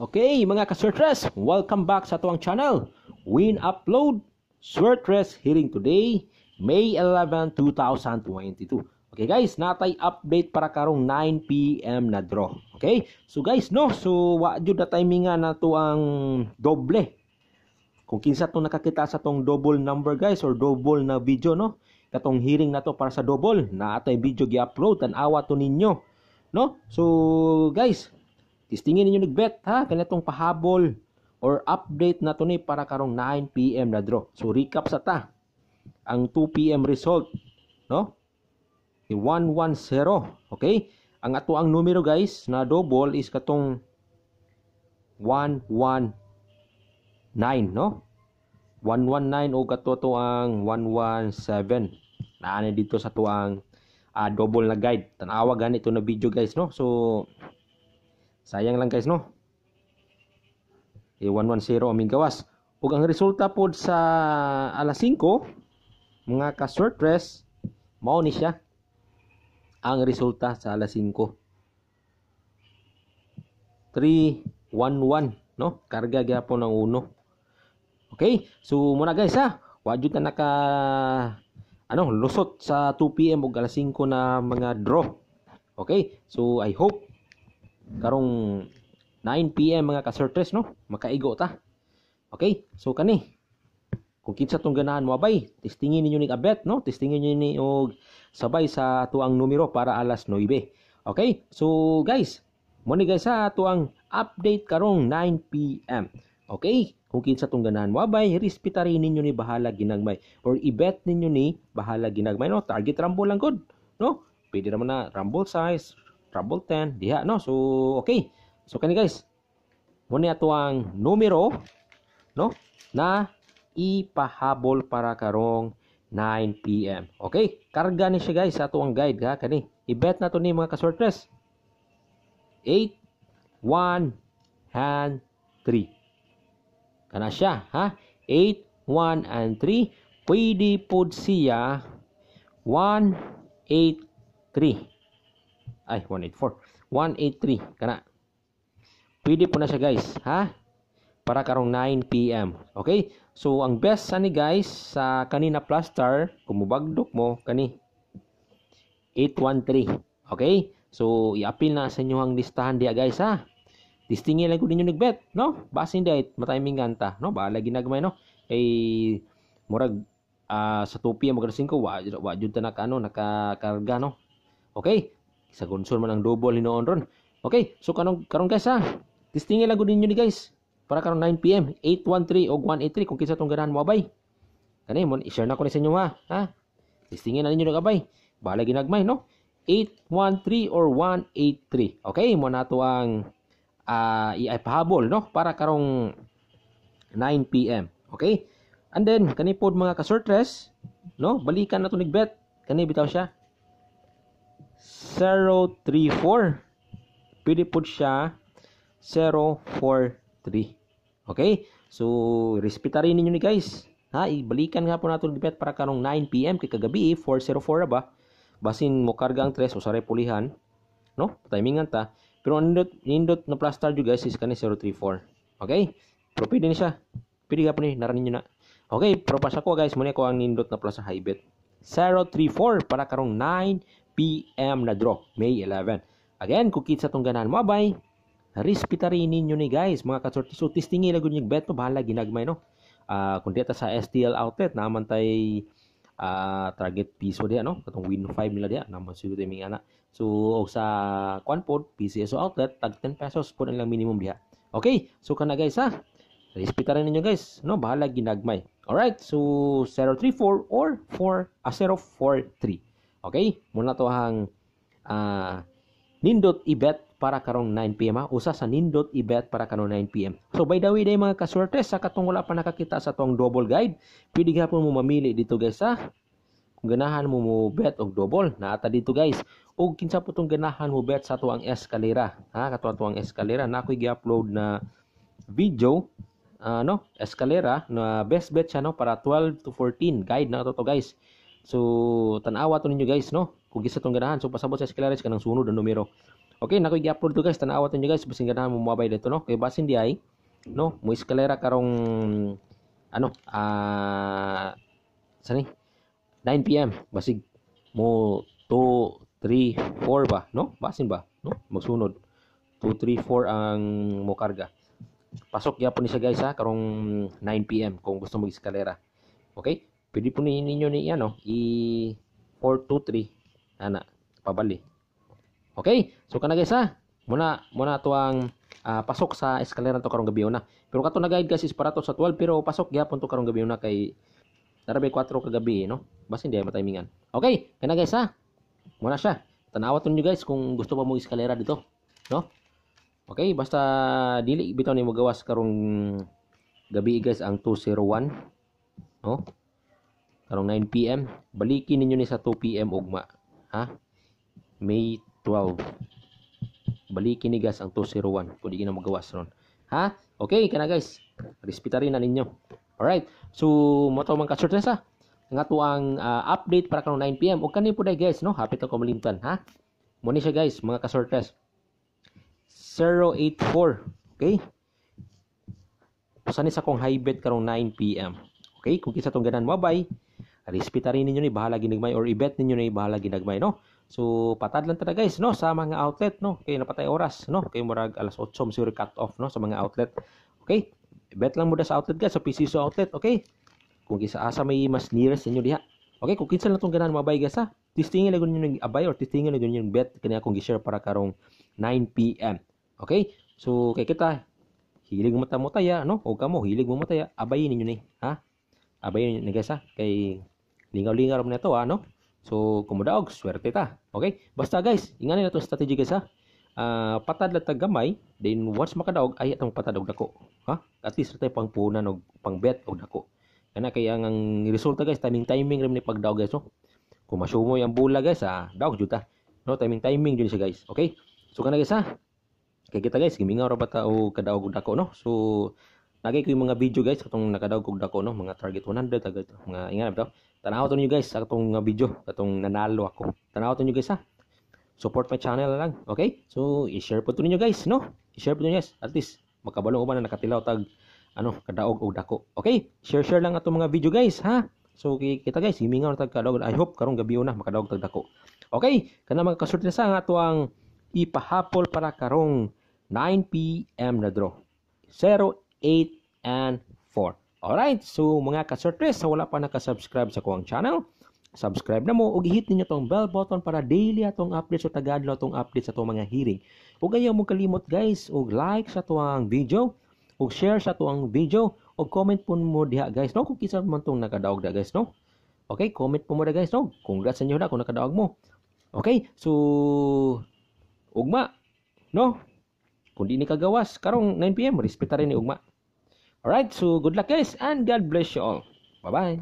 Okay, mga kasertres, welcome back sa tuwang channel. Win upload, Sertres hearing today, May 11, 2022. Okay guys, natay update para karong 9pm na draw. Okay, so guys no, so wadyo na timingan na to ang doble. Kung kinsa itong nakakita sa tong double number guys or double na video no, katong hearing na to para sa double, na atay video gi-upload, tanawa to ninyo. No? So guys, Tistingin ninyo nagbet ha, ganitong pahabol or update na to ni para karong 9 PM na draw. So recap sa ta. Ang 2 PM result, no? Ni 110, okay? Ang ato ang numero guys na double is katong 119, no? 119 o kato to ang 117 naanay dito sa tuang uh, ah, double na guide tanawa ganito na video guys no so Sayang lang guys no. Eh, e 110 aming gawas. Ug ang resulta pod sa alas 5 mga ka short rest mao ni siya ang resulta sa alas 5. 311 no karga gyapon ang uno. Okay? So muna guys ha. wajud na naka ano, lusot sa 2 PM ug alas 5 na mga draw. Okay? So I hope karong 9 PM mga kasurtres no makaigo ta okay so kani kung kinsa tong ganahan mo abay testingin ninyo ni abet no testingin ninyo ni og sabay sa tuang numero para alas 9 okay so guys mo ni guys sa tuang update karong 9 PM okay kung kinsa tong ganahan mo abay respeta rin ninyo ni bahala ginagmay or ibet ninyo ni bahala ginagmay no target rambo lang gud no pwede naman na rumble size trouble 10 diha no so okay so kani guys mo ni ato ang numero no na ipahabol para karong 9 pm okay karga ni siya guys sa ang guide ha kani ibet na to ni mga kasortres 8 1 and 3 kana siya ha 8 1 and 3 pwede pud siya 1 8 3 ay 184 183 kana pwede po na siya guys ha para karong 9 pm okay so ang best sa ni guys sa kanina plaster kumubagdok mo kani 813 okay so i-appeal na sa inyo ang listahan dia guys ha Distingin lang ko ninyo nagbet, no? Basin diet, matiming ganta, no? Bahala ginagmay, no? Ay, murag, uh, sa 2 p.m. mag 5, wa, wa, jud ta naka, ano, nakakarga, no? Okay? Sa gunsol man ang double hinoon ron. Okay, so karon karon guys ha. Testingin lang gud ninyo ni guys. Para karon 9 PM, 813 o 183 kung kinsa tong ganahan mo bay. Kani mo i-share na ko ni sa inyo ha. Ha? Testingin na ninyo bay. Bala ginagmay no. 813 or 183. Okay, mo na to ang uh, ipahabol no para karong 9 PM. Okay? And then kani pod mga ka kasortres, no? Balikan na to ni bet. Kani bitaw siya 034. Pwede po siya 043. Okay? So, respeta rin ninyo ni guys. Ha, ibalikan nga po nato natin Pet para karong 9 PM kay kagabi 404 ba. Basin mo karga ang 3 sa repulihan, no? Timingan ta. Pero nindot nindot na plaster jud guys is kani 034. Okay? Pero pwede ni siya. Pwede ka po ni naran ninyo na. Okay, pero pasa ko guys, muna ko ang nindot na plaza high bet. 034 para karong 9 p.m. na drop, May 11. Again, kung kitsa tong ganan mo, abay, respita rin ninyo ni guys, mga kasorti. So, testing ila yung bet mo, bahala, ginagmay, no? Uh, kung dito sa STL outlet, naman tay uh, target piso di ano katong win 5 nila diyan, naman siguro timing ana so sa kwan pod PCSO outlet tag 10 pesos pod ang lang minimum diyan. okay so kana guys ha Respita rin ninyo guys no bahala ginagmay all right so 034 or 4 uh, 043 Okay? Muna to hang uh, ah, nindot ibet para karong 9pm ha. Usa sa nindot ibet para karong 9pm. So by the way day mga kaswerte, sa katong wala pa nakakita sa tong double guide, pwede gapon mo mamili dito guys ha. Kung ganahan mo mo bet og double, naata dito guys. O kinsa po tong ganahan mo bet sa tuang eskalera. Ha, katuang tuang eskalera na ako'y gi-upload na video ano, uh, eskalera na best bet siya no para 12 to 14 guide na to, to guys. So, tanawa to ninyo guys, no? Kung gisa tong ganahan, so pasabot sa escalaris kanang sunod ang numero. Okay, nako i-upload to guys, tanawa to ninyo guys, basin ganahan mo mobile dito, no? Kay basin di ay, no? Mo escalera karong ano, ah uh, sa ni 9 PM basig mo 2 3 4 ba, no? Basin ba, no? Magsunod. 2 3 4 ang mo karga. Pasok gyapon ni siya guys ha karong 9 PM kung gusto mo escalera. Okay? Pwede po ninyo ni ano, i 423 ana pabali. Okay? So kana guys ha. Muna muna to ang uh, pasok sa eskalera to karong gabi na. Pero kato na guide is para to sa 12 pero pasok gyapon to karong gabi na kay Darabe 4 kagabi no. Basta hindi ay matimingan. Okay, kana guys ha. Muna siya. Tanawat niyo guys kung gusto pa mo eskalera dito, no? Okay, basta dili bitaw ni mo gawas karong gabi guys ang 201, no? karong 9 PM balikin ninyo ni sa 2 PM ugma ha May 12 balikin ni guys ang 201 kung di magawas ron ha okay kana guys respeta rin na ninyo alright so mo to man ka short ha. nga to ang uh, update para karong 9 PM ug kani po dai guys no hapit ako malimtan ha mo siya guys mga ka short 084 okay Pusa ni sa kong high bet karong 9 PM Okay, kung kita tong ganan bye-bye. Respeta rin ninyo ni bahala ginigmay or ibet ninyo ni bahala ginagmay no. So patad lang talaga guys no sa mga outlet no kay napatay oras no kay murag alas 8 siguro cut off no sa mga outlet. Okay? ibet lang mo sa outlet guys sa PCSO outlet okay? Kung kisa asa may mas nearest inyo diha. Okay, kung kinsa lang tong ganan mabay guys ha. Testingin lang ninyo ng abay or testingin lang ninyo yung bet kaniya kung gi-share para karong 9 PM. Okay? So kay kita hilig mo tamo taya no o kamo hilig mo mataya abayin ninyo ni ha abay na guys ha kay lingaw-lingaw ram na to ano ah, so kumudaog swerte ta okay basta guys ingani na to strategy guys ha uh, patad lang gamay then once makadaog ay atong patad og dako ha at least tay pangpunan og pangbet og dako kana kaya ang, resulta guys timing timing ram ni pagdaog guys no oh. kung masumoy ang bula guys ha ah, daog juta no timing timing jud siya guys okay so kana guys ha kay kita guys gimingaw ra bata o kadaog dako no so Lagi ko yung mga video guys katong nakadawgog dako no mga target 100 agad mga ingat daw. Tanaw to niyo guys sa katong nga video katong nanalo ako. Tanaw to niyo guys ha. Support my channel lang, okay? So, i-share po to niyo guys, no? I-share po niyo guys. At least makabalong uban na nakatilaw tag ano kadaog og dako. Okay? Share share lang atong mga video guys, ha? So kita guys, himingaw na tag kadaog. I hope karong gabi una makadaog tag dako. Okay, kana mga kasulti sa nga ato ipahapol para karong 9 PM na draw. 0 8, and 4. Alright, so mga kasortres, sa wala pa nakasubscribe sa kuwang channel, subscribe na mo ug hit ninyo tong bell button para daily atong updates so tagadlo atong update sa atong mga hearing. Ug ayaw mo kalimot guys og like sa tuang video, ug share sa tuang video, ug comment po mo diha guys no kung kinsa man tong nakadaog da guys no. Okay, comment po mo da guys no. Congrats sa inyo na kung nakadaog mo. Okay, so ugma no. Kung di ni kagawas karong 9 PM respeta rin ni ugma. all right so good luck guys and god bless you all bye bye